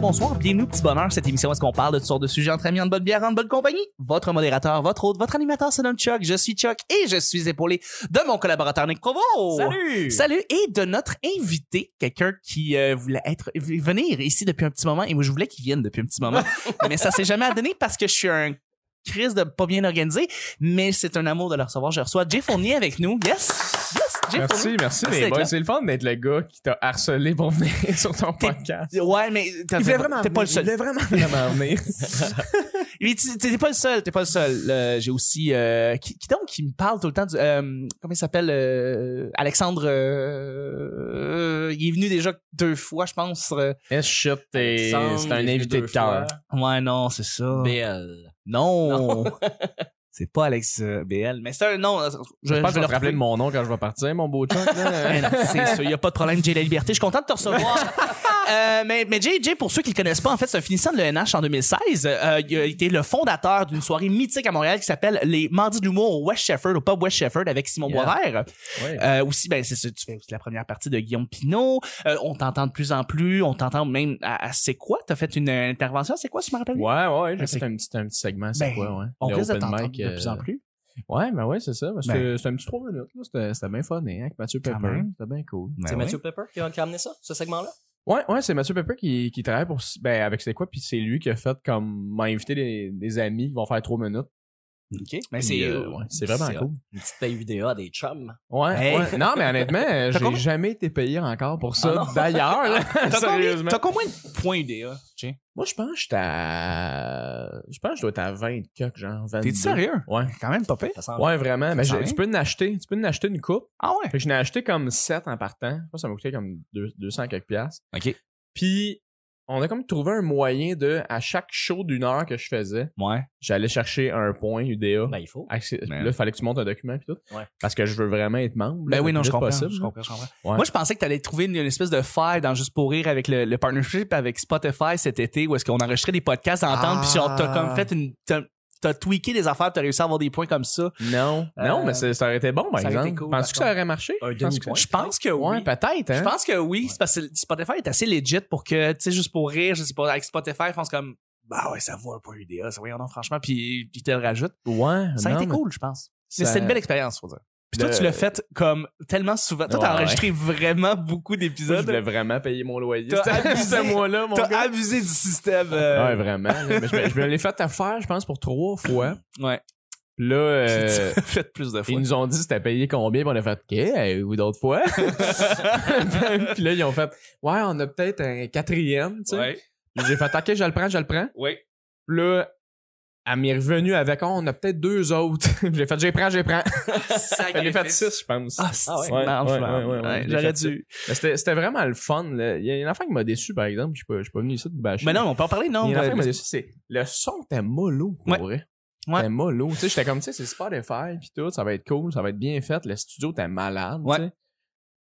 bonsoir, bienvenue Petit Bonheur, cette émission où est-ce qu'on parle de toutes sortes de sujets entre amis, en bonne bière, en bonne compagnie. Votre modérateur, votre hôte, votre animateur se nomme Chuck, je suis Chuck et je suis épaulé de mon collaborateur Nick Provo. Salut! Salut et de notre invité, quelqu'un qui euh, voulait être venir ici depuis un petit moment et moi je voulais qu'il vienne depuis un petit moment, mais ça s'est jamais donné parce que je suis un crise de pas bien organisé, mais c'est un amour de le recevoir. Je reçois Jay Fournier avec nous. Yes! Yes! merci, merci les C'est le fun d'être le gars qui t'a harcelé pour venir sur ton podcast. Ouais, mais t'es vraiment... pas le seul. Il vraiment, vraiment venir. t'es pas le seul, t'es pas le seul. Euh, j'ai aussi... Euh, qui, qui, donc qui me parle tout le temps du... Euh, comment il s'appelle? Alexandre... il est venu déjà deux fois, je pense. et Shop c'est un invité de cœur? Ouais, non, c'est ça. Non! c'est pas Alex euh, BL, mais c'est un nom. Euh, je, pense que je vais te rappeler de mon nom quand je vais partir, mon beau Non, c'est ça. il n'y a pas de problème, j'ai la liberté. Je suis content de te recevoir. Euh, mais, JJ, pour ceux qui le connaissent pas, en fait, c'est un finissant de l'ENH en 2016. Euh, il a été le fondateur d'une soirée mythique à Montréal qui s'appelle les Mardis de l'humour au West Shefford, au pub West Shefford avec Simon Boisvert. Euh, aussi, ben, c'est ça, tu fais aussi la première partie de Guillaume Pinault. on t'entend de plus en plus. On t'entend même à, C'est quoi? T'as fait une intervention C'est quoi, si je me rappelle? Ouais, ouais, j'ai un petit, segment, C'est ben, quoi, On risque de de plus en plus. Ouais, ben ouais, c'est ça. C'était ben. un petit 3 minutes. C'était bien fun, hein, avec Mathieu Pepper. C'était bien cool. c'est ben Mathieu Pepper qui a, amené ça, ce segment-là? Ouais, ouais, c'est Mathieu Pepper qui, qui travaille pour ben avec c'est quoi, puis c'est lui qui a fait comme m'a invité des, des, amis qui vont faire trois minutes OK. Mais euh, euh, c'est vraiment cool. Une petite paye UDA des chums. Ouais, Non, mais honnêtement, j'ai jamais été payé encore pour ça ah d'ailleurs. T'as combien de points UDA, Tiens. Moi, je pense que j'étais à. Je pense je dois être à 20 coques, genre. T'es sérieux? Ouais. Quand même, pas Ouais, vraiment. Mais tu peux en acheter. Tu peux en acheter une coupe. Ah ouais? Fait je n'ai acheté comme 7 en partant. ça m'a coûté comme 200 quelques piastres. OK. Puis on a comme trouvé un moyen de, à chaque show d'une heure que je faisais, ouais. j'allais chercher un point UDA. Ben, il faut. Ben là, il fallait que tu montes un document et tout. Parce que je veux vraiment être membre. Ben oui, non, je comprends, je comprends, Moi, je pensais que tu allais trouver une, espèce de file dans Juste pour rire avec le, partnership avec Spotify cet été où est-ce qu'on enregistrait des podcasts à entendre puis genre, t'as comme ah. fait une t'as tweaké des affaires, t'as réussi à avoir des points comme ça. Non. non, mais euh, ça aurait été bon, par exemple. Cool, Penses-tu que ça aurait marché? Hein. je, pense que... oui. peut-être, Je pense que oui. C'est parce que Spotify est assez legit pour que, tu sais, juste pour rire, je sais pas, avec Spotify, je pense comme, bah ouais, ça vaut un point UDA, ça va, non, franchement, puis ils te le rajoutent. Ouais. Ça a été cool, je pense. C'est c'était une belle expérience, faut dire. Puis toi, tu l'as fait comme tellement souvent. Toi, t'as enregistré vraiment beaucoup d'épisodes. Je voulais vraiment payer mon loyer. T'as abusé, là mon T'as abusé du système. Euh. Ouais, vraiment. Mais je, me, l'ai fait à faire, je pense, pour trois fois. Ouais. Là, euh, Faites plus de fois. ils nous ont dit c'était payé combien, puis on a fait OK, ou d'autres fois. puis là, ils ont fait Ouais, on a peut-être un quatrième, tu sais. Ouais. J'ai fait OK, je le prends, je le prends. Oui. Là, elle m'est revenue avec oh, on a peut-être deux autres. j'ai fait j'ai pris, j'ai prend. j'ai fait six, je pense. Ah, ah ouais, ouais, J'aurais dû. C'était vraiment le fun. Il y a une affaire qui m'a déçu, par exemple. Je suis pas, venu ici de bâcher. Mais non, on peut en parler, non. Il qui m'a déçu, c'est le son était mollo, pour vrai. Ouais. T'es mollo. Tu sais, j'étais comme, tu sais, c'est Spotify, puis tout, ça va être cool, ça va être bien fait. Le studio, t'es malade, ouais.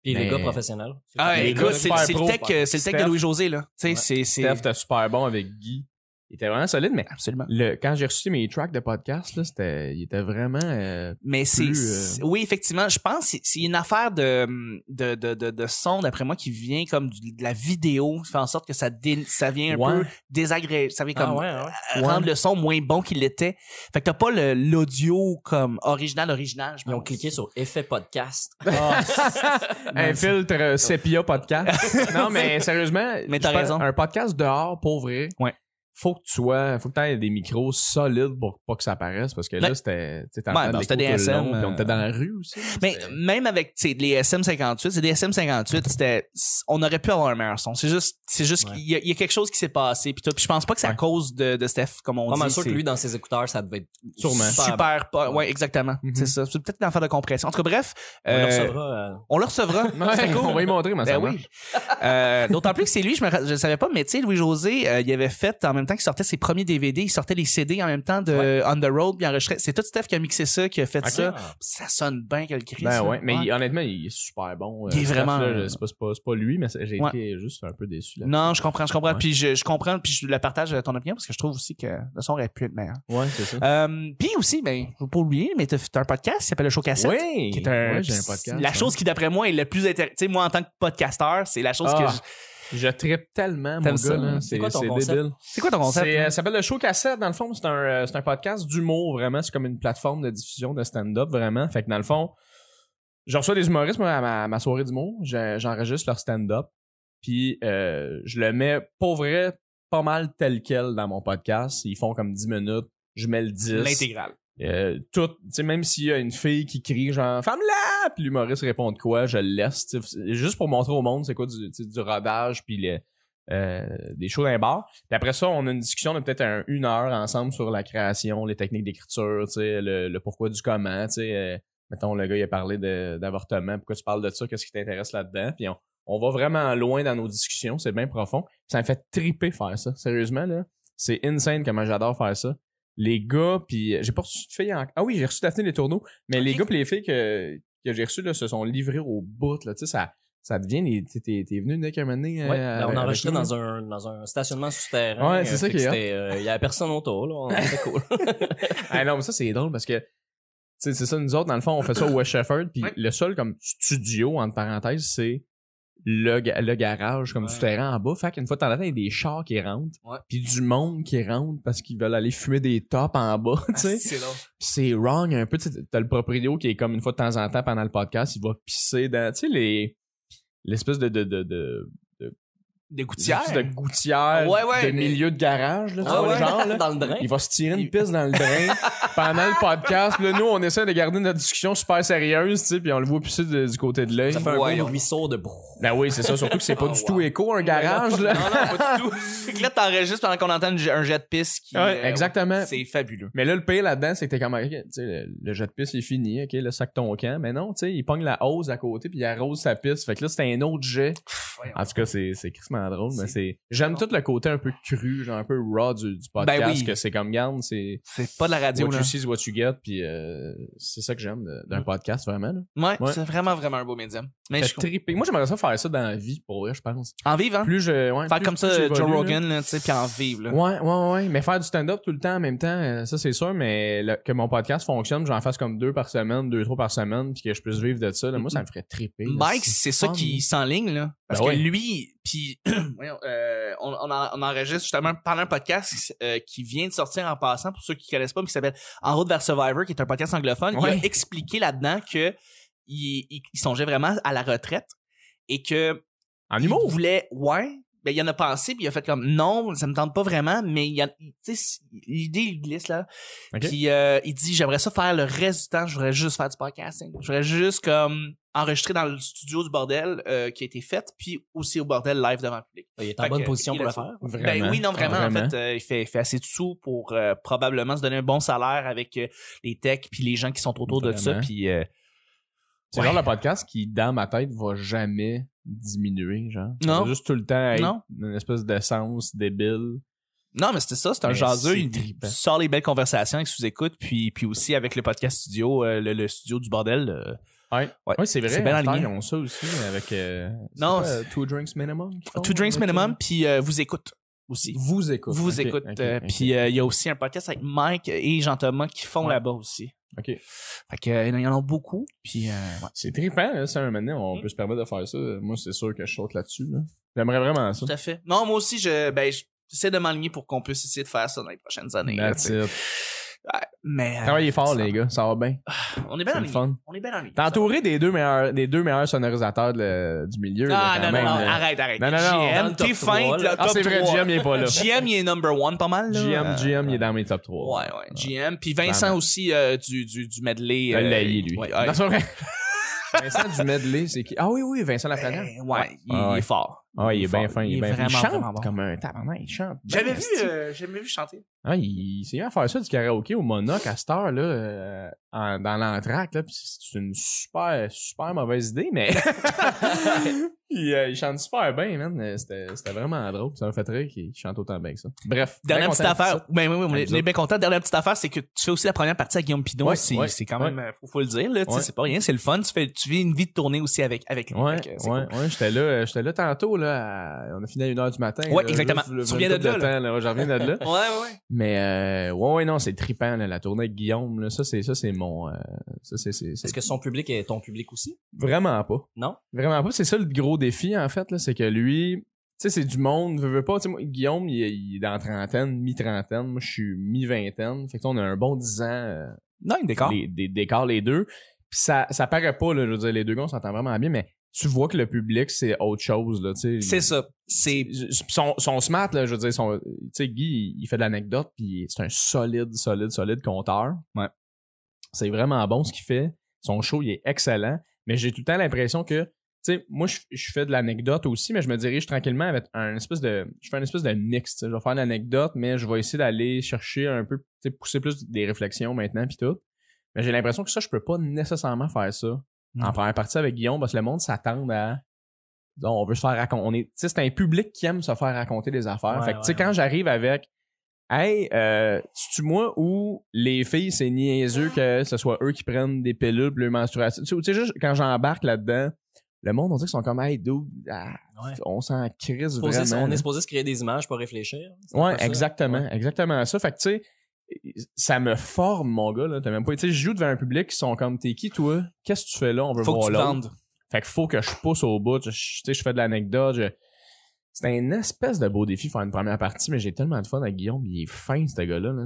les gars professionnels. Ah, écoute, c'est le tech, euh, c'est le tech de Louis-José, là. c'est. Steph, t'es super bon avec Guy était vraiment solide, mais Absolument. Le, quand j'ai reçu mes tracks de podcast, là, c'était, il était vraiment. Euh, mais c'est, euh, oui, effectivement, je pense c'est une affaire de, de, de, de, son, d'après moi, qui vient comme de la vidéo, qui fait en sorte que ça, ça vient un peu désagréable, ça vient ah comme euh, rendre le son moins bon qu'il l'était. Fait que t'as pas l'audio comme original, original. Je Ils ont cliqué sur effet podcast. Ah. un filtre sépia podcast. non, mais sérieusement, mais t'as un podcast dehors, pour Ouais faut que tu sois, faut que aies des micros solides pour pas que ça apparaisse parce que là, c'était. Ouais, ben, c'était ben, des SM. on était dans la euh, rue aussi. Mais même avec les SM58, c'est des SM58, c'était. On aurait pu avoir un meilleur son. C'est juste, c'est juste qu'il y, a quelque chose qui s'est passé. Puis, je pense pas que c'est à cause de, Steph, comme on dit. Je sûr que lui, dans ses écouteurs, ça devait être Sûrement. super. ouais, exactement. Mhm. C'est ça. C'est peut-être une affaire de compression. En tout cas, bref. On le euh, recevra. Euh, on le recevra. On va lui montrer, ma ça ben oui. D'autant plus que c'est lui, je le savais pas, mais tu sais, Louis-José, il avait fait en même même temps qu'il sortait ses premiers DVD, il sortait les CD en même temps de On the Road, C'est tout Steph qui a mixé ça, qui a fait ça. Ça sonne bien que le Ben ouais, mais honnêtement, il est super bon. Euh, il est vraiment. C'est pas, lui, mais j'ai été juste un peu déçu. Là non, je comprends, je comprends. Puis je, comprends, puis je la partage euh, ton opinion parce que je trouve aussi que le son aurait pu être meilleur. Ouais, c'est ça. Euh, puis aussi, ben, je veux pas oublier, mais t'as as un podcast qui s'appelle Le Show Cassette. Oui, qui un, podcast. La chose qui, d'après moi, est la plus intéressante. Tu sais, moi, en tant que podcasteur, c'est la chose que ah. je je tripe tellement, mon gars. Hein? C'est quoi débile. C'est quoi ton concept? Euh, ça s'appelle le show cassette. Dans le fond, c'est un, euh, un podcast d'humour, vraiment. C'est comme une plateforme de diffusion de stand-up, vraiment. Fait que dans le fond, je reçois des humoristes à ma, soirée d'humour. J'enregistre leur stand-up. Puis euh, je le mets pour vrai pas mal tel quel dans mon podcast. Ils font comme 10 minutes. Je mets le 10. L'intégrale. Euh, tout, même s'il y a une fille qui crie genre femme là, puis l'humoriste répond de quoi, je le laisse, juste pour montrer au monde c'est quoi du, du rodage puis les, euh, des choses d'un bar. Puis après ça, on a une discussion de peut-être une heure ensemble sur la création, les techniques d'écriture, le, le pourquoi du comment, euh, mettons le gars il a parlé d'avortement, pourquoi tu parles de ça, qu'est-ce qui t'intéresse là-dedans, puis on, on, va vraiment loin dans nos discussions, c'est bien profond. Ça me fait triper faire ça, sérieusement là, c'est insane comment j'adore faire ça les gars, puis euh, j'ai pas reçu de filles en... Ah oui, j'ai reçu Daphné les tourneaux, mais les gars les filles que, que j'ai reçues là, se sont livrées au bout. Là, tu sais, ça, ça devient. T'es, t'es venu de Camané. un ouais, là, euh, on enregistrait dans un, dans un stationnement souterrain. Ouais, c'est euh, ça qui est. Il y a personne autour, là. C'était cool. ah non, mais ça, c'est drôle parce que. C'est ça, nous autres, dans le fond, on fait ça au West Shefford, puis le seul comme studio, entre parenthèses, c'est le, garage comme ouais. souterrain en bas. Fait qu'une fois de temps en temps, il y a des chars qui rentrent, puis du monde qui rentre parce qu'ils veulent aller fumer des tops en bas, tu ah, c'est wrong un peu. T'as le proprio qui est comme une fois de temps en temps pendant le podcast, il va pisser dans, tu sais, les l'espèce de, de des gouttières. Des de gouttières. de de garage, genre, Dans le drain. Il va se tirer une piste dans le drain pendant le podcast. nous, on essaie de garder notre discussion super sérieuse, tu sais, puis on le voit pisser du côté de l'œil. Ça fait un bruit ruisseau de Ben oui, c'est ça. Surtout que c'est pas du ah, tout écho, un garage, là. Non, non, pas du tout. C'est que là, t'enregistres pendant qu'on entend un jet de piste qui. Euh, exactement. c'est fabuleux. Mais là, le pire là-dedans, c'est que t'es comme, tu sais, le, jet de piste est fini, OK, le sac ton Mais non, tu sais, il pogne la hose à côté, puis il arrose sa piste. Fait que là, c'était un autre jet. en tout cas, c'est, c'est drôle, mais c'est. J'aime tout le côté un peu cru, genre un peu raw du, ben podcast, que c'est comme garde, c'est. C'est pas de la radio, what you what you get, puis euh, c'est ça que j'aime d'un podcast, vraiment. Ouais, c'est vraiment, vraiment un beau médium. Mais je... trippé. Moi, j'aimerais ça faire ça dans la vie, pour vrai, je pense. En vivre, hein? Plus je. Ouais, faire comme ça, Joe Rogan, tu sais, puis en vivre, Ouais, ouais, ouais. Mais faire du stand-up tout le temps en même temps, euh, ça, c'est sûr, mais que mon podcast fonctionne, j'en fasse comme deux par semaine, deux, trois par semaine, puis que je puisse vivre de ça, là, moi, ça me ferait tripper. Mike, c'est ça qui s'enligne, là. Parce ben que lui, puis euh, on, on, enregistre justement pendant un podcast euh, qui vient de sortir en passant, pour ceux qui connaissent pas, mais qui s'appelle En route vers Survivor, qui est un podcast anglophone, Il qui a expliqué là-dedans que il, songeait vraiment à la retraite et que en il voulait, ouais, ben, il en a pensé, puis il a fait comme non, ça me tente pas vraiment, mais il l'idée, il glisse là. Euh, il dit j'aimerais ça faire le reste du temps, je voudrais juste faire du podcasting. Je voudrais juste comme enregistrer dans le studio du bordel euh, qui a été fait, puis aussi au bordel live devant le public. Ben, il est en bonne position pour le faire. ben oui, non, vraiment. En fait, euh, il fait, assez de sous pour probablement se donner un bon salaire avec les techs puis les gens qui sont autour de ça. Puis, c'est genre le podcast qui, dans ma tête, va jamais diminuer genre. Non. Juste tout le temps avec une espèce d'essence débile. Non, mais c'était ça, c'est un jaseux. Il, sort les belles conversations avec sous-écoute, puis, puis aussi avec le podcast studio, euh, le, studio du bordel. Euh, ouais, ouais. c'est vrai. C'est bien Ils ont ça aussi avec euh, non, Two Drinks Minimum. Two Drinks Minimum, puis vous écoute aussi. Vous écoutez Vous écoutez puis il y a aussi un podcast avec Mike et jean qui font là-bas aussi. OK. Fait que, euh, il y en a beaucoup. Puis, euh, ouais. C'est trippant, là, ça, un moment donné, on mm. peut se permettre de faire ça. Moi, c'est sûr que je saute là-dessus. Là. J'aimerais vraiment ça. Tout à fait. Non, moi aussi, je, ben, j'essaie de m'aligner pour qu'on puisse essayer de faire ça dans les prochaines années. That's it. Mais. est euh, fort, les gars, ça va bien. On est bien amis. le fun. On est bien amis. T'es entouré des deux meilleurs, des deux meilleurs sonorisateurs du milieu. Ah, non, non, non, arrête, arrête. Non, non, GM, t'es fin. Ah, c'est vrai, GM, il est pas là. GM, il est number one pas mal, là. GM, GM, il est euh, dans mes top 3. Ouais, ouais. GM. Puis Vincent aussi, euh, du, du, du medley. Le laïe, lui. Ouais, ouais. Vincent du medley, c'est qui? Ah oui, oui, Vincent Lafrenière. Eh, ouais, il, est fort. Ah, il est bien fin. Il, est bien Il chante comme un tabarnak. Il chante. J'avais vu, euh, vu chanter. Ah, il, s'est mis à faire ça du karaoké au Monoc à cette euh, là, dans l'entracte. C'est une super, super mauvaise idée, mais euh, il, chante super bien, man. C'était vraiment drôle. Ça me fait rire qu'il chante autant bien que ça. Bref. Dernière petite affaire. Ben oui, on est bien content. Dernière petite affaire, c'est que tu fais aussi la première partie à Guillaume Pidon c'est quand même, faut, le dire, là. C'est pas rien. C'est le fun. Tu, fais, tu vis une vie de tournée aussi avec, avec lui. Ouais, ouais, J'étais là, là tantôt, là on a fini à 1h du matin. Ouais, exactement. tu reviens de, là. Mais, euh, ouais, non, c'est trippant, la tournée avec Guillaume, Ça, c'est, ça, c'est mon, euh, c'est, Est-ce que son public est ton public aussi? Vraiment pas. Non? Vraiment pas. C'est ça le gros défi, en fait, C'est que lui, tu sais, c'est du monde, pas. Guillaume, il est, dans la trentaine, mi-trentaine. Moi, je suis mi-vingtaine. Fait que on a un bon 10 ans. Euh, non, il des, décors les deux. Puis ça, ça paraît pas, je veux dire, les deux gars, on s'entend vraiment bien, mais tu vois que le public, c'est autre chose. Là, c'est ça. C'est... Son, smart, je veux dire, son, Guy, il, fait de l'anecdote, puis c'est un solide, solide, solide compteur. Ouais. C'est vraiment bon ce qu'il fait. Son show, il est excellent. Mais j'ai tout le temps l'impression que sais moi, je, je, fais de l'anecdote aussi, mais je me dirige tranquillement avec un espèce de. Je fais un espèce de mix. Je vais faire l'anecdote, mais je vais essayer d'aller chercher un peu, pousser plus des réflexions maintenant, puis tout. Mais j'ai l'impression que ça, je peux pas nécessairement faire ça en première partie avec Guillaume parce que le monde s'attend à on veut se faire raconter. C'est un public qui aime se faire raconter des affaires. fait que, quand j'arrive avec Hey, euh, tu moi ou les filles, c'est niaiseux que ce soit eux qui prennent des pilules, le menstruation. Tu sais, juste quand j'embarque là-dedans, le monde, on dit qu'ils sont comme Hey, ah, on s'en crise vraiment. on est supposé se créer des images pour réfléchir. Ouais, exactement. Exactement ça. Fait que, tu sais, ça me forme, mon gars, là. T'as même pas. Tu je joue devant un public qui sont comme, t'es qui, toi? Qu'est-ce que tu fais là? On veut faut voir Fait que faut que je pousse au bout. Tu je fais de l'anecdote. C'est un espèce de beau défi faire une première partie, mais j'ai tellement de fun avec Guillaume. Il est fin, ce gars-là.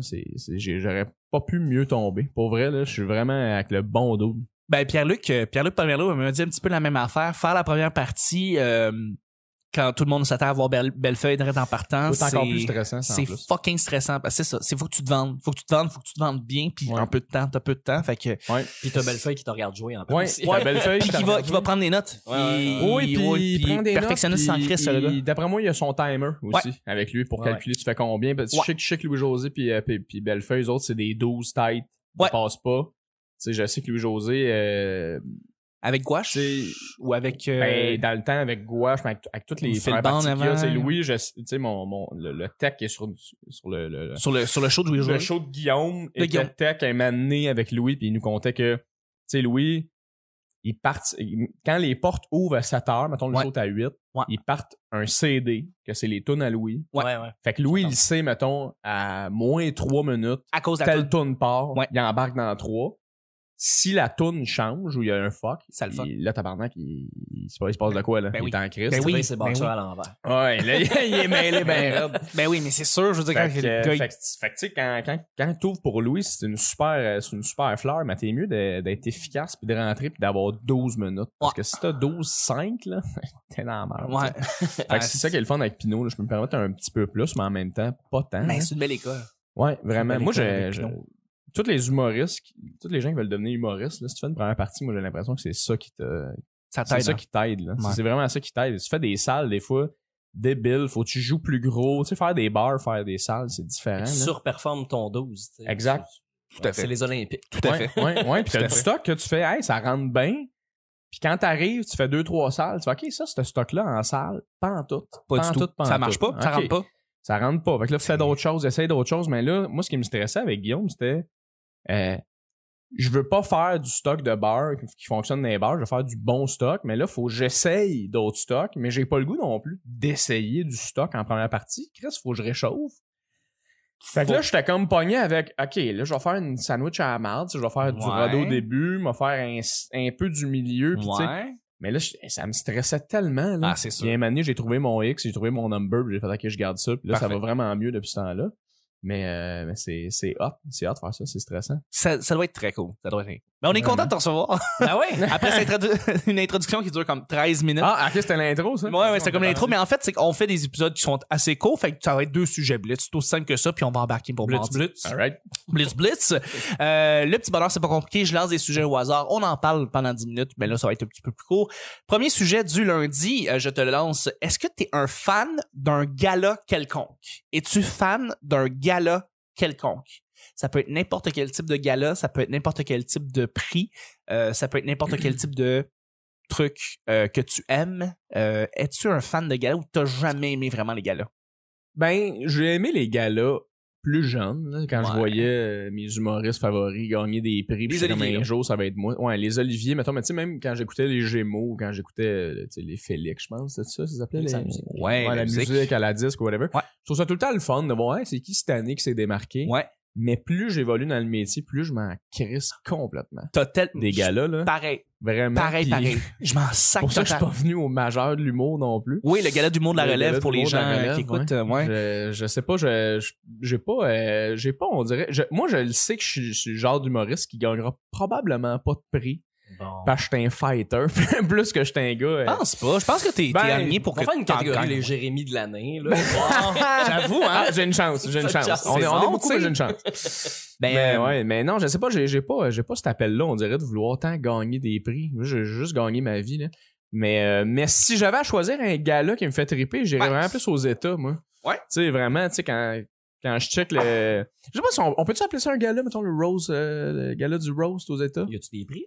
J'aurais pas pu mieux tomber. Pour vrai, là, je suis vraiment avec le bon dos. Ben, Pierre-Luc, euh, Pierre-Luc Pomerleau m'a dit un petit peu la même affaire. Faire la première partie, euh, quand tout le monde s'attend à voir Bellefeuille direct en partant. C'est encore plus stressant. C'est fucking stressant. Parce que c'est ça. C'est faut que tu te vendes. Faut que tu te vendes. Faut que tu te vendes bien. Puis en peu de temps, t'as peu de temps. Fait que. Puis t'as Bellefeuille qui te regarde jouer en plus, puis qui va, qui va prendre des notes. oui, puis, il, prend des perfectionniste notes. Perfectionniste Christ, D'après moi, il a son timer aussi avec lui pour calculer tu fais combien. Parce que je sais que, Louis-José puis, euh, puis, Bellefeuille, autres, c'est des 12 têtes. Ça passe passent pas. Tu sais, je sais que Louis-José, euh, avec gouache ou avec. Euh, ben, dans le temps, avec gouache, avec, toutes les frères particules. Louis, je, mon, mon, le, tech tech est sur, sur le, sur le. Sur le show de Le Guillaume. le tech est mené avec Louis, puis il nous contait que, tu sais, Louis, il part quand les portes ouvrent à 7 heures, mettons le jour à 8, ils partent un CD, que c'est les tunes à Louis. Ouais, ouais. Fait que Louis, il sait, mettons, à moins 3 minutes. À cause de la telle tune part, il embarque dans 3 si la toune change ou il y a un fuck, ça le Là, tabarnak, il, il, se passe de ben, quoi, là? Ben il oui. est en crise. Ben oui, c'est bon, oui. à l'envers. Ouais, là, il est mêlé ben Ben oui, mais c'est sûr, je veux dire, quand que, tu sais, quand, quand, quand pour Louis, c'est une super, euh, c'est une super fleur, mais t'es mieux d'être efficace puis de rentrer puis d'avoir 12 minutes. Parce que si t'as 12, 5, là, t'es dans la merde. Ouais. c'est ça qui est le fun avec Pinot, Je peux me permettre un petit peu plus, mais en même temps, pas tant. Mais ben, hein. c'est une belle école. Ouais, vraiment. Moi, j'ai tous les humoristes, tous les gens qui veulent devenir humoristes, là, si tu fais une première partie, moi j'ai l'impression que c'est ça qui te. Ça t'aide. C'est ça hein. qui t'aide. C'est vraiment ça qui t'aide. Tu fais des salles, des fois, débiles, faut que tu joues plus gros. Tu sais, faire des bars, faire des salles, c'est différent. tu surperformes ton 12. Exact. Tout à fait. C'est les Olympiques. Tout à fait. Ouais, ouais. Puis t'as du stock que tu fais, ça rentre bien. Puis quand arrives, tu fais deux, trois salles. Tu fais, OK, ça, ce stock-là en salle, pas en tout. Pas du tout. ça marche pas, ça rentre pas. Ça rentre pas. Fait que là, fais d'autres choses, essaye d'autres choses. Mais là, moi, ce qui me stressait avec Guillaume, c'était euh, je veux pas faire du stock de beurre qui fonctionne dans les bars, je veux faire du bon stock, mais là, faut que j'essaye d'autres stocks, mais j'ai pas le goût non plus d'essayer du stock en première partie. Chris, faut que je réchauffe. Fait que là, j'étais comme pogné avec OK, là, je vais faire une sandwich à la marde, je vais faire du radeau au début, je vais faire un, peu du milieu, pis Mais là, ça me stressait tellement. Là. Ah, c'est j'ai trouvé mon X, j'ai trouvé mon number, j'ai fait OK, je garde ça, puis là, ça va vraiment mieux depuis ce temps-là. Mais, euh, mais c'est hot, c'est hot de faire ça, c'est stressant. Ça, ça, doit être très cool, ça doit être mais ben, on est content de te recevoir. Ah ben oui. Après c'est une introduction qui dure comme 13 minutes. Ah, après, c'était l'intro, ça? Ouais, ouais, c'était comme l'intro. Mais en fait, c'est qu'on fait des épisodes qui sont assez courts. Fait que ça va être deux sujets blitz. C'est aussi simple que ça. Puis on va embarquer pour Blitz. Blitz. All Blitz, blitz. Euh, le petit bonheur, c'est pas compliqué. Je lance des sujets au hasard. On en parle pendant 10 minutes. Mais là, ça va être un petit peu plus court. Premier sujet du lundi, euh, je te lance. Est-ce que t'es un fan d'un gala quelconque? Es-tu fan d'un gala quelconque? Ça peut être n'importe quel type de gala, ça peut être n'importe quel type de prix, euh, ça peut être n'importe quel type de truc euh, que tu aimes. Euh, es-tu un fan de gala ou t'as jamais aimé vraiment les galas? Ben, j'ai aimé les galas plus jeunes, quand je voyais mes humoristes favoris gagner des prix. Les un ben, ça va être moi. Ouais, les Olivier, mettons, mais tu sais, même quand j'écoutais les Gémeaux, quand j'écoutais les Félix, je pense, c'est ça, ça s'appelait les... Ouais, ouais, la, musique. à la disque ou whatever. Ouais. Je trouve ça tout le temps le fun de voir, c'est qui cette année qui s'est démarqué. Ouais. Mais plus j'évolue dans le métier, plus je m'en crisse complètement. T'as tête des gars-là, Pareil. Vraiment. Pareil, pareil. Je m'en sac Pour ça, je suis pas venu au majeur de l'humour non plus. Oui, le gala d'humour de la relève pour les gens euh, qui écoutent. Ouais. Euh, je, sais pas, je, j'ai pas, euh, j'ai pas, on dirait. moi, je le sais que je suis le genre d'humoriste qui gagnera probablement pas de prix parce que suis un fighter, plus que j'étais un gars. Je pense pas. Je pense que t'es ben, aligné pour faire une catégorie les Jérémy de l'année. Wow. Ben, j'avoue, hein. Ah, j'ai une chance, j'ai une chance. On est, beaucoup, mais j'ai une chance. Ben, mais, euh, ouais, mais non, je sais pas, j'ai pas, pas cet appel-là, on dirait, de vouloir tant gagner des prix. J'ai juste gagné ma vie, là. Mais, euh, mais si j'avais à choisir un gars qui me fait triper, j'irais vraiment plus aux États, moi. Ouais. Tu sais, vraiment, tu sais, quand, quand je check le. Ah. Je sais pas si on, peut-tu appeler ça un gala, mettons le Rose, euh, le gala du rose aux États. Y a-tu des prix?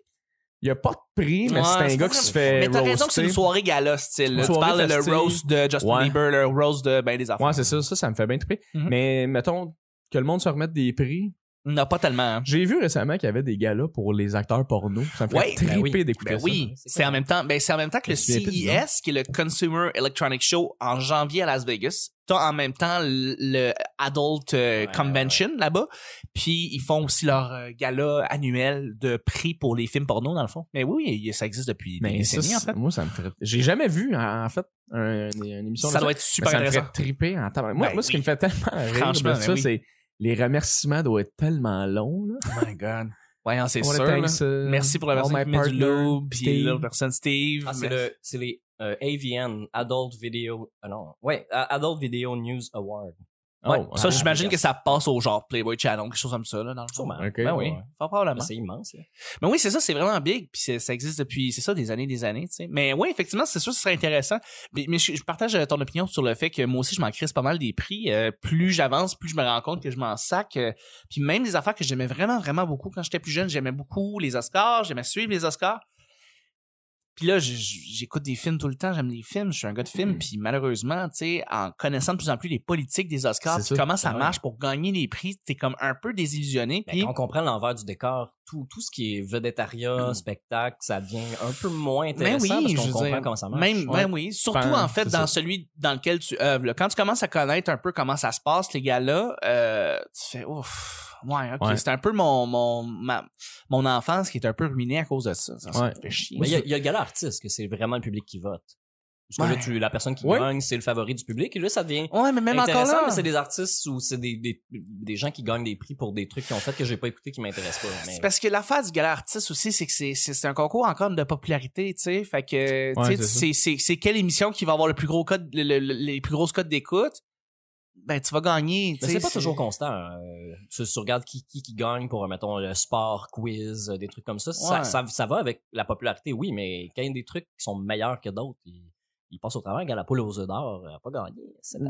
il a pas de prix, mais c'est un gars qui se fait. Mais t'as raison que c'est une soirée gala, style. tu parles de le roast de Justin Bieber, le roast de ben, des affaires. Ouais, c'est ça, ça, ça me fait bien triper. Mhm. Mais mettons que le monde se remette des prix, non, pas tellement. Hein. J'ai vu récemment qu'il y avait des galas pour les acteurs porno. Ça fait ben triper d'écouter ben ça. Oui, c'est en même temps, ben c'est en même temps que le CES, qui est le Consumer Electronic Show en janvier à Las Vegas. T'as en même temps le Adult euh, Convention là-bas. Puis ils font aussi leur euh, gala annuel de prix pour les films porno dans le fond. Mais oui, ça existe depuis des décennies en fait. Moi, ça me fait. J'ai jamais vu en fait une, émission. Ça doit être super ça intéressant. Me fait triper en temps. Ben moi, ce qui me fait tellement rire, Franchement, ça, c'est les remerciements doivent être tellement longs. Oh my God. Voyons, c'est sûr. Merci pour la personne qui met du loup, puis l'autre personne, Steve. Ah, c'est le, les euh, AVN, Adult Video... Euh, non, ouais, Adult Video News Award. Oh, ça, ah, j'imagine que ça passe au genre Playboy Channel, quelque chose comme ça, dans le Sûrement. Ben oui, probablement. Ben, c'est immense. Mais ben oui, c'est ça, c'est vraiment big, puis ça existe depuis, c'est ça, des années, des années, Mais oui, effectivement, c'est sûr ce serait intéressant. Mais, je, partage euh, ton opinion sur le fait que moi aussi, je m'en crisse pas mal des prix. Euh, plus j'avance, plus je me rends compte que je m'en sac. Euh, puis même des affaires que j'aimais vraiment, vraiment beaucoup quand j'étais plus jeune, j'aimais beaucoup les Oscars, j'aimais suivre les Oscars. Puis là, j'écoute des films tout le temps, j'aime les films, je suis un gars de films. Hmm. puis malheureusement, tu sais, en connaissant de plus en plus les politiques des Oscars, comment ben ça marche pour gagner les prix, t'es comme un peu désillusionné. et ben, On comprend l'envers du décor tout, ce qui est vedettariat, mmh. spectacle, ça devient un peu moins ben intéressant oui, parce qu'on comprend comment ça marche. Même, ben oui, surtout en fait dans celui dans lequel tu œuvres. Quand tu commences à connaître un peu comment ça se passe, les gars-là, euh, tu fais ouf. Ouais, ok. C'est un peu mon mon mon enfance qui est un peu ruinée à cause de ça. Ça, fait chier. il y, y, a le gala artiste que c'est vraiment le public qui vote. Parce que là, tu, la personne qui gagne, c'est le favori du public. Et là, ça devient ouais, mais même intéressant, encore mais c'est des artistes ou c'est des, gens qui gagnent des prix pour des trucs qui ont fait que j'ai pas écouté qui m'intéressent pas. C'est parce que la du galère artiste aussi, c'est que c'est un concours encore de popularité, tu sais. Fait que, tu c'est quelle émission qui va avoir le plus gros code, les plus grosses codes d'écoute ben tu vas gagner. Mais c'est pas toujours constant. Euh, tu, regardes qui, qui, qui gagne pour, euh, mettons, le sport, quiz, euh, des trucs comme ça. Ça, va avec la popularité, oui, mais quand il y a des trucs qui sont meilleurs que d'autres, il passe au travers, regarde la poule aux œufs d'or, n'a pas gagné.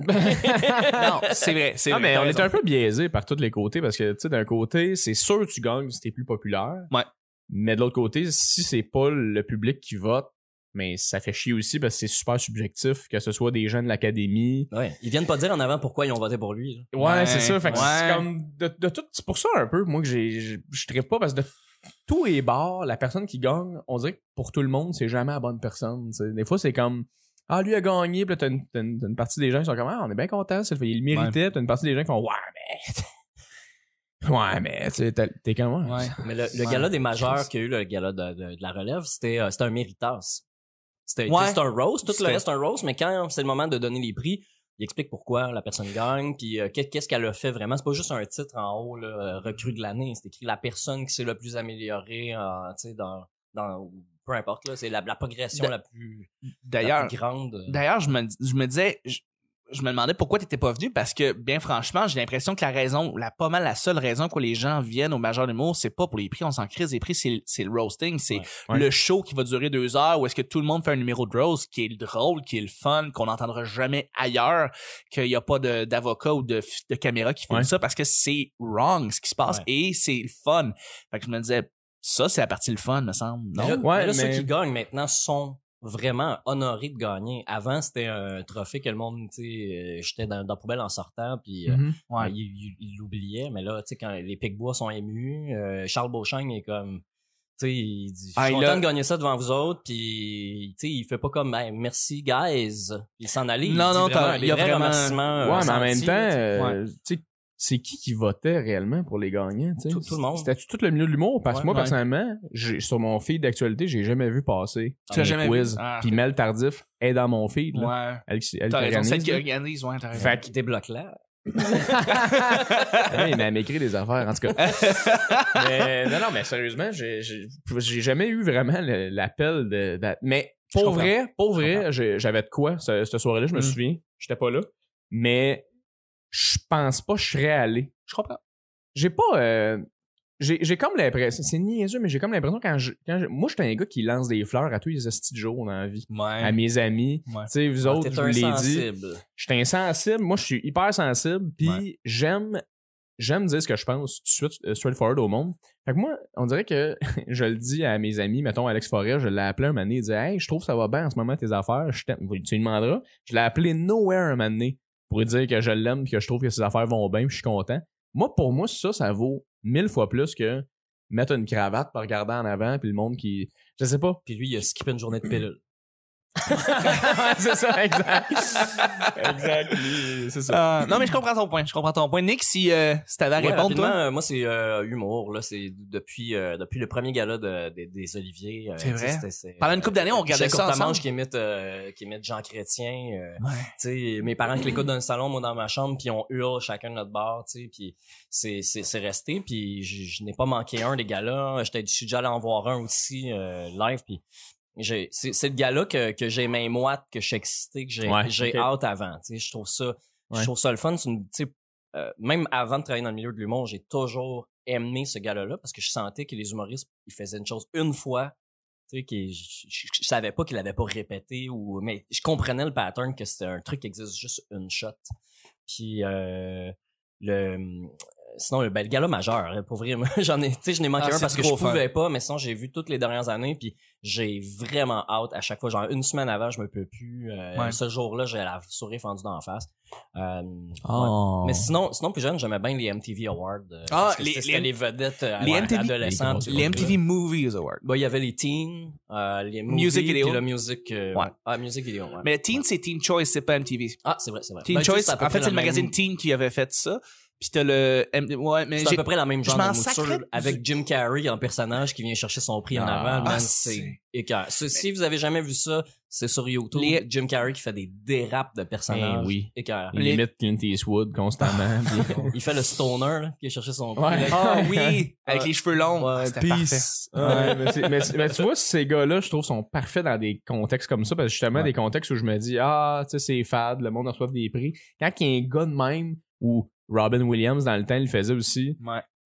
Ben, non, c'est vrai. mais on est un peu biaisé par tous les côtés parce que, tu sais, d'un côté, c'est sûr que tu gagnes si t'es plus populaire. Ouais. Mais de l'autre côté, si c'est pas le public qui vote, mais ça fait chier aussi parce que c'est super subjectif, que ce soit des jeunes de l'académie. Ouais. Ils viennent pas dire en avant pourquoi ils ont voté pour lui. Ouais, c'est ça. c'est comme C'est pour ça un peu, moi, que je traite pas parce que de tous les bords, la personne qui gagne, on dirait que pour tout le monde, c'est jamais la bonne personne. Des fois, c'est comme ah, lui a gagné, puis là, t'as une, partie des gens qui sont comme Ah, on est bien content, il le méritait, puis t'as une partie des gens qui font Ouais, mais. Ouais, mais t'es comme moi Mais le, gala des majeurs qu'il y a eu, le gala de, la relève, c'était euh, un méritas. C'était un roast, tout le reste un roast, mais quand c'est le moment de donner les prix, il explique pourquoi la personne gagne, puis euh, qu'est-ce qu'elle a fait vraiment. C'est pas juste un titre en haut, là, euh, recrue de l'année. C'est écrit la personne qui s'est le plus améliorée euh, dans, dans, peu importe, là, c'est la, progression la plus, grande. Euh. D'ailleurs, je me, je me disais, je, me demandais pourquoi tu n'étais pas venu parce que, bien franchement, j'ai l'impression que la raison, la pas mal la seule raison pour les gens viennent au Major d'humour, c'est pas pour les prix, on s'en crise. Les prix, c'est le roasting, c'est le show qui va durer deux heures où est-ce que tout le monde fait un numéro de roast qui est drôle, qui est le fun, qu'on n'entendra jamais ailleurs, qu'il n'y a pas d'avocat ou de, de, caméra qui fait ça parce que c'est wrong ce qui se passe et c'est le fun. Fait que je me disais, ça, c'est la partie le fun, me semble. Non? ouais, ceux qui gagnent maintenant sont vraiment honorés de gagner. Avant, c'était un trophée que le monde, tu sais, euh, jetait dans, la poubelle en sortant, puis euh, mm-hmm. ouais. Ben, il l'oubliait. Mais là, tu sais, quand les bois sont émus, euh, Charles Beauchamp est comme... Tu sais, il dit, je suis content de gagner ça devant vous autres, puis tu sais, il fait pas comme merci guys, il s'en allait. Non, non, il y a vraiment. Ouais, mais en même temps, tu sais, c'est qui qui votait réellement pour les gagnants. Tout, tout, C'était tout le milieu de l'humour parce que moi, personnellement, sur mon feed d'actualité, j'ai jamais vu passer. Tu quiz. Ah. Puis Mel Tardif est dans mon feed. Ouais. Elle, qui organise, ouais, Fait qu'il débloque là. il m'a écrit des affaires, en tout cas. mais, non, non, mais sérieusement, j'ai, j'ai jamais eu vraiment l'appel de, Mais pour vrai, vrai, j'avais de quoi cette soirée là je me souviens. Mm. souviens. J'étais pas là. Mais je pense pas je serais allé. Je crois pas J'ai pas. Euh, j'ai comme l'impression, c'est niaiseux, mais j'ai comme l'impression quand je. Quand je, moi, je suis un gars qui lance des fleurs à tous les hosties de jour dans la vie. À mes amis. Tu sais, vous ah, autres, je vous l'ai dit. Je suis insensible. Moi, je suis hyper sensible. Puis j'aime. J'aime dire ce que je pense tout de suite, euh, forward au monde. Fait que moi, on dirait que je le dis à mes amis, mettons Alex Forêt, je l'ai appelé un moment et il dit Hey, je trouve que ça va bien en ce moment tes affaires, je Tu lui demanderas. Je l'ai appelé Nowhere un pour dire que je l'aime, que je trouve que ses affaires vont bien, puis je suis content. Moi, pour moi, ça, ça vaut mille fois plus que mettre une cravate pour regarder en avant, puis le monde qui. Je sais pas. Puis lui, il a skippé une journée de pilule c'est ça, exact. exact, c'est ça. Euh, non, mais je comprends ton point. Je comprends ton point. Nick, si, euh, si t'avais à répondre, toi? Euh, moi, c'est euh, humour. Là, c'est depuis, depuis le premier gala de, des Oliviers. c'est vrai. Pendant une couple d'années, on regardait ça ensemble. Manche qui émet qui émettent Jean Chrétien. mes parents qui l'écoutent dans le salon, moi dans ma chambre, puis on hurle chacun de notre bar. puis c'est, c'est, c'est resté. Puis je, n'ai pas manqué un des galas. J'étais, je suis déjà allé en voir un aussi live. Puis c'est, c'est le gars-là que, que j'aimais moi, que je que j'ai, j'ai hâte avant. Je trouve ça, je trouve ça le fun. Euh, même avant de travailler dans le milieu de l'humour, j'ai toujours aimé ce gars-là parce que je sentais que les humoristes, ils faisaient une chose une fois, tu je, je, je, savais pas qu'il avait pas répété ou, mais je comprenais le pattern que c'était un truc qui existe juste une shot. Puis euh, le sinon, le gala majeur, hein, pour vrai, j'en ai, tu sais, je n'ai manqué ah, un parce que je pouvais pas, mais sinon, j'ai vu toutes les dernières années, puis j'ai vraiment hâte à chaque fois. Genre, une semaine avant, je me peux plus. Euh, ce jour-là, j'ai la souris fendue la face. Euh, oh. Mais sinon, sinon, plus jeune, j'aimais bien les MTV Awards. Euh, ah, les, vedettes les adolescentes. Les, MTV Movies Awards. Bah, il y avait les teens, les music video. le music, ah, video. Mais teen, c'est Teen Choice, c'est pas MTV. Ah, c'est vrai, c'est vrai. Teen ben, Choice, en fait, c'est le magazine Teen qui avait fait ça. Puis t'as le. Ouais, mais c'est à peu près la même genre de mouture avec Jim Carrey en personnage qui vient chercher son prix en ah, avant. Ah, c'est Si vous avez jamais vu ça, c'est sur YouTube. Jim Carrey qui fait des dérapes de eh personnages. oui. Il imite Clint Eastwood constamment. il fait le stoner qui a cherché son prix. Ah oui! Avec les cheveux longs. Ouais, parfait. mais, mais, tu vois, ces gars-là, je trouve, sont parfaits dans des contextes comme ça. Parce que justement, des contextes où je me dis, ah, tu sais, c'est fade, le monde reçoit des prix. Quand il y a un gars de même où Robin Williams, dans le temps, il faisait aussi.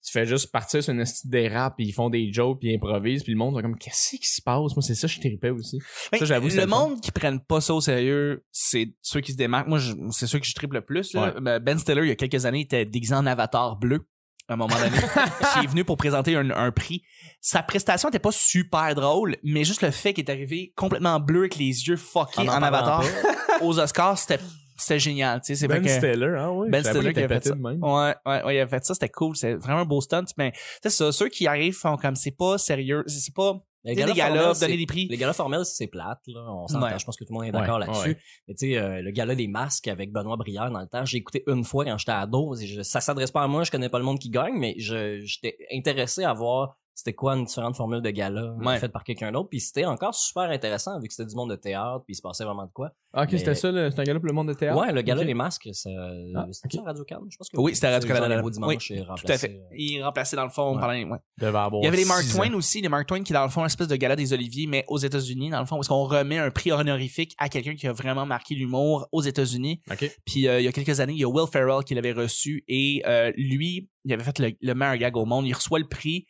Tu fais juste partir sur une esthétique des rap, puis ils font des jokes, puis ils improvisent, puis le monde va comme, qu'est-ce qui se passe? Moi, c'est ça, je tripais aussi. j'avoue, le monde qui prennent pas ça au sérieux, c'est ceux qui se démarquent. Moi, c'est ceux que je tripe le plus. Ben, ben Stiller, il y a quelques années, était déguisé en avatar bleu à un moment donné. Il est venu pour présenter un, prix. Sa prestation n'était pas super drôle, mais juste le fait qu'il est arrivé complètement bleu avec les yeux fuckés en avatar aux Oscars, c'était c'était génial. Tu sais, c'est ben que... Steller, hein, oui. Ben Steller qui a fait ça. Ouais, ouais, ouais, il a fait ça, c'était cool. C'est vraiment un beau stunt. Mais sais ça, ceux qui arrivent font comme c'est pas sérieux, c'est pas. Les galas, les galas formels, donner des prix. Les galas formels, c'est plate, là. On s'entend. Je pense que tout le monde est d'accord là-dessus. Mais tu sais, euh, le gala des masques avec Benoît Brière dans le temps, j'ai écouté une fois quand j'étais ado. Je, ça s'adresse pas à moi, je connais pas le monde qui gagne, mais j'étais intéressé à voir c'était quoi une différente formule de gala euh, faite par quelqu'un d'autre. Puis c'était encore super intéressant vu que c'était du monde de théâtre, puis il se passait vraiment de quoi. Ah, ok, c'était ça, c'était un gala pour le monde de théâtre. Ouais, le gala des Les Masques, c'était ça ah, euh, radio canada je pense que oui. c'était Radio canada oui, tout à fait. Euh, il remplaçait dans le fond, Par les... Il y avait les Mark Twain aussi, les Mark Twain qui dans le fond une espèce de gala des Oliviers, mais aux États-Unis, dans le fond, parce qu'on remet un prix honorifique à quelqu'un qui a vraiment marqué l'humour aux États-Unis. Puis il y a quelques années, il y a Will Ferrell qui l'avait reçu et lui, il avait fait le, le meilleur gag au monde. Il reçoit le prix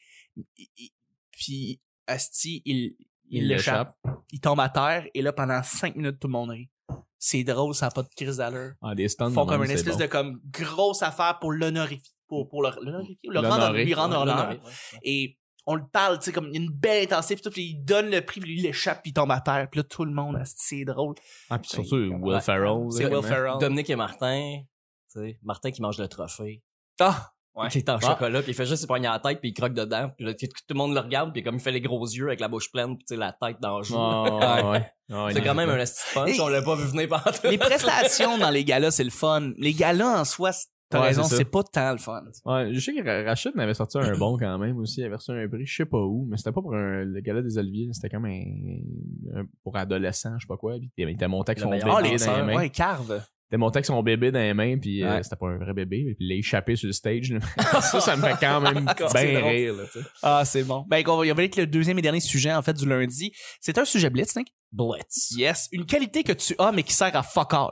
puis Asti, il, l'échappe. Il tombe à terre et là, pendant cinq minutes, tout le monde rit. C'est drôle, ça n'a pas de crise d'allure. Ah, Ils font comme une espèce de comme grosse affaire pour l'honorifier, pour, pour le, le rendre, lui rendre honneur. Et on le parle, tu sais, comme une belle intensité, puis il donne le prix, puis lui, il l'échappe, puis il tombe à terre, puis là, tout le monde, Asti c'est drôle. Ah, ben, surtout, Will Ferrell. C'est Will Ferrell. Dominique et Martin, tu sais, Martin qui mange le trophée. Ah! Ouais. il est en bah. chocolat, puis il fait juste se à la tête, puis il croque dedans. Puis là, tout le monde le regarde, puis comme il fait les gros yeux avec la bouche pleine, sais la tête dans le jeu. c'est quand même un de fun, on l'a pas vu venir fait. Les prestations dans les galas, c'est le fun. Les galas en soi, T'as raison, c'est pas tant le fun. Ouais, je sais que Rachid avait sorti un bon quand même aussi. Il avait reçu un prix, je sais pas où, mais c'était pas pour un, le gala des Oliviers, c'était comme un, pour adolescent, je sais pas quoi. Puis il était monté avec son Ah, les dans Ouais, carve monté avec son bébé dans les mains, puis euh, c'était pas un vrai bébé, puis il l'a échappé sur le stage. ça, ça me fait quand même bien rire. Là, ah, c'est bon. Ben, il va y aller le deuxième et dernier sujet, en fait, du lundi. C'est un sujet blitz, Nick. Blitz. Yes. Une qualité que tu as, mais qui sert à fuck all.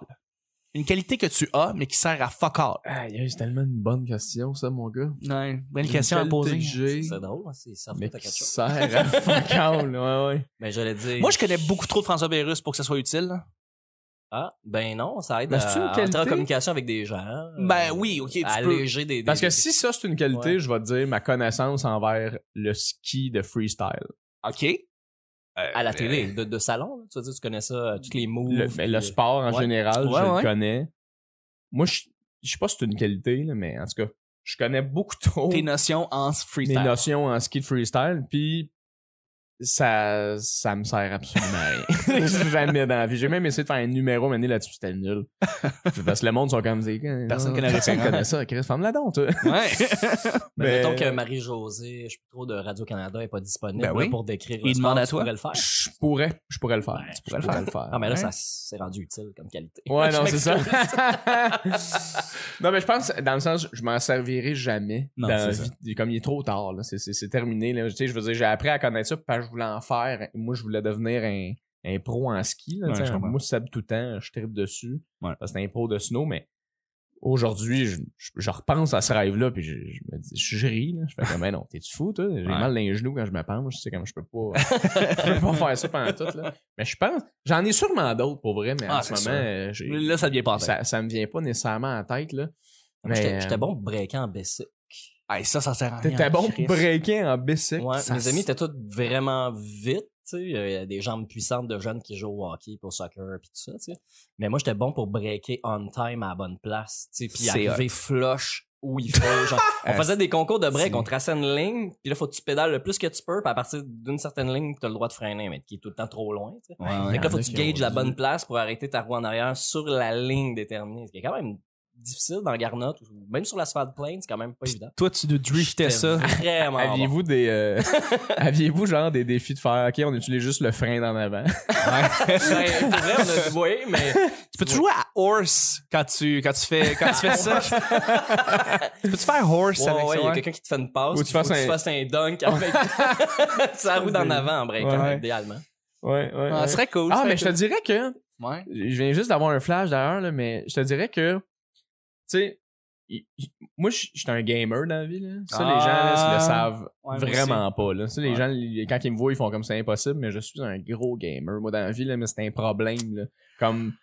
Une qualité que tu as, mais qui sert à fuck all. c'est tellement une bonne question, ça, mon gars. Ouais, bonne question à poser. C'est drôle, hein, c'est ça. Mais qui sert à fuck all, ouais, ouais. Ben, j'allais dire. Moi, je connais beaucoup trop de François Bérus pour que ça soit utile. Là. Ah, ben non, ça aide ben, à, une en communication avec des gens. Euh, ben oui, ok. Tu peux. des, Parce que si ça, c'est une qualité, je vais te dire ma connaissance envers le ski de freestyle. Ok. à la euh, télé, de, salon, tu vas tu connais ça, euh, tous les moves. Le, sport en général, je le connais. Moi, je, je sais pas si c'est une qualité, mais en tout cas, je connais beaucoup trop. Tes notions en freestyle. Mes notions en ski de freestyle. Puis ça, ça me sert absolument à rien. jamais dans la vie. J'ai même essayé de faire un numéro mené là-dessus, c'était nul. Parce que le monde sont comme des. Personne ne connaît, ça. Chris, ferme la dent toi. Ouais. Mais mettons que Marie-Josée, je suis trop de Radio-Canada n'est pas disponible ben pour décrire. Il demande à toi. le faire. Je pourrais, je pourrais le faire. tu pourrais, le, faire. le faire. Ah, mais là, ça c'est rendu utile comme qualité. Ouais, non, c'est ça. non, mais je pense, dans le sens, je m'en servirai jamais. comme il est trop tard, C'est terminé, là. Tu sais, je veux dire, j'ai appris à connaître ça je voulais en faire. Moi, je voulais devenir un, pro en ski. Là, moi, je tout le temps, je tripe dessus. Parce que c'est un pro de snow, mais aujourd'hui, je, repense à ce rêve-là, puis je, me dis, je ris, Je fais comme, mais ben non, t'es-tu fou, toi? J'ai mal dans les genoux quand je me penche, Je sais, comme je peux pas, je peux pas faire ça pendant tout, Mais je pense, j'en ai sûrement d'autres, pour vrai, mais en ah, ce moment, là, ça ne pas ça, me vient pas nécessairement en tête, là. J'étais bon bon euh, breaker en baisser ah, ça, ça sert à rien. T'étais bon pour breaker en bicycle. Ouais, mes amis étaient tous vraiment vite. Il y a des jambes puissantes de jeunes qui jouent au hockey, au soccer, et tout ça. Mais moi, j'étais bon pour breaker on time à la bonne place. Puis arriver flush où il faut. on faisait des concours de break, on traçait une ligne, puis là, faut que tu pédales le plus que tu peux, puis à partir d'une certaine ligne, tu as le droit de freiner, mais qui est tout le temps trop loin. Tu sais. il là, faut que tu gages la bonne place pour arrêter ta roue en arrière sur la ligne déterminée, ce qui est quand même difficile dans garnot ou même sur l'asphalte plain c'est quand même pas évident. Toi, tu driftais ça. Vraiment. Aviez-vous des. Euh, aviez-vous genre des défis de faire, OK, on utilise juste le frein d'en avant? ouais. Ben, vrai, mais. Tu peux toujours jouer à horse quand tu, quand tu fais, quand tu fais ça? tu peux-tu faire horse avec Il y a quelqu'un qui te fait une passe, ou tu, faut fasses, un... tu fasses un dunk avec sa roue d'en avant en break, idéalement. Ouais, ouais. Ah, serait cool. Ah, mais je te dirais que. Ouais. Je viens juste d'avoir un flash d'ailleurs, mais je te dirais que tu sais, moi, je suis un gamer dans la vie. Là. Ça, les gens le ah! savent vraiment pas. Ça, les gens, quand ils me voient, ils font comme c'est impossible, mais je suis un gros gamer. Moi, dans la vie, mais c'est un problème. Là. Comme.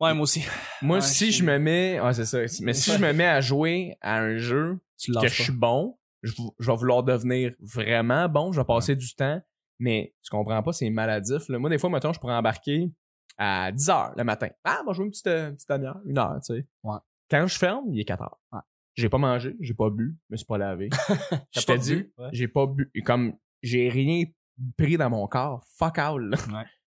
Ouais, moi aussi. Moi, si je me mets. Ah, c'est ça. Mais si je me mets à jouer à un jeu que je suis bon, je, vais vouloir devenir vraiment bon, je vais passer du temps, mais tu comprends pas, c'est maladif. Moi, des fois, mettons, je pourrais embarquer à 10 h le matin. Ah, moi, je jouer une petite, euh, heure une heure, tu sais. Ouais. Quand je ferme, il est 4 heures. J'ai pas mangé, j'ai pas bu, je me suis pas lavé. je t'ai dit, j'ai pas bu. Comme, j'ai rien pris dans mon corps. Fuck out.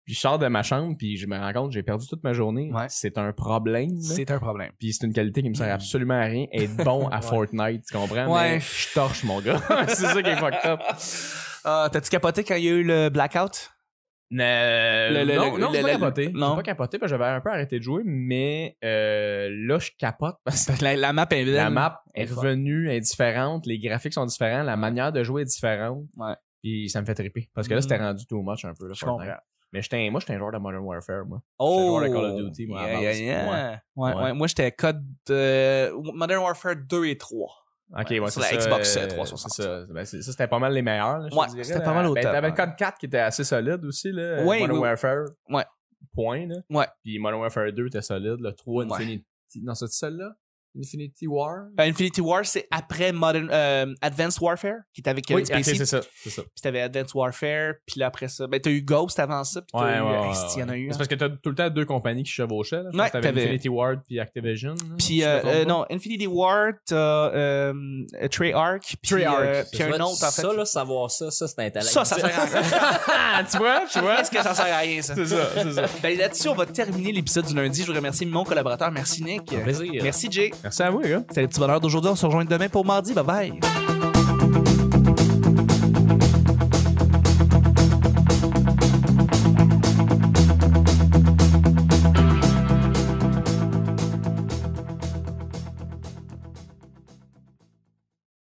puis je sors de ma chambre, puis je me rends compte, j'ai perdu toute ma journée. C'est un problème. C'est un problème. Puis c'est une qualité qui me sert hmm. absolument à rien. Être bon à Fortnite, tu comprends? Ouais, je torche, mon gars. c'est ça qui est fucked up. Ah, t'as-tu capoté quand il y a eu le blackout? Euh, non, je non, pas capoté. pas parce que j'avais un peu arrêté de jouer, mais euh, là, je capote parce que la, map est La map est revenue, est différente, les graphiques sont différents, la manière de jouer est différente. Ouais. Puis ça me fait triper. Parce que là, c'était mm. rendu too much un peu. Mais moi, j'étais un joueur de Modern Warfare, moi. Oh! un joueur de Call of oh, Duty, moi. Ouais. Ouais, moi, j'étais code euh, Modern Warfare 2 et 3. Ok, ben, ouais, sur la Xbox 360. Euh, ben, ça, c'était pas mal les meilleurs. ouais, c'était pas mal au ben, T'avais le hein. code 4 qui était assez solide aussi. Là. Euh, oui, Modern Warfare. Ouais. Point. Là. Ouais. Puis Modern Warfare 2 était solide. Le 3, Infinity. Non, cette seule là Infinity War. Euh, Infinity War, c'est après Modern, euh, Advanced Warfare, qui est avec euh, Space oui, c'est ça, c'est ça. Puis t'avais Advanced Warfare, puis après ça, ben t'as eu Ghost avant ça, puis t'as ouais, eu ouais, ouais, y en a eu. C'est parce que t'as tout le temps deux compagnies qui chevauchaient. Là. t'avais Infinity War puis Activision. Puis non, Infinity War t'as Treyarch, puis un autre en fait. Ça là, savoir ça, ça c'est intéressant. Ça, ça sert à rien. tu vois, tu vois. Est-ce que ça sert à rien ça C'est ça, c'est ça. Ben, là-dessus, on va terminer l'épisode du lundi. Je veux remercie mon collaborateur. Merci Nick. Merci Jay. Merci à vous, gars. C'était le petit bonheur d'aujourd'hui. On se rejoint demain pour mardi. Bye bye.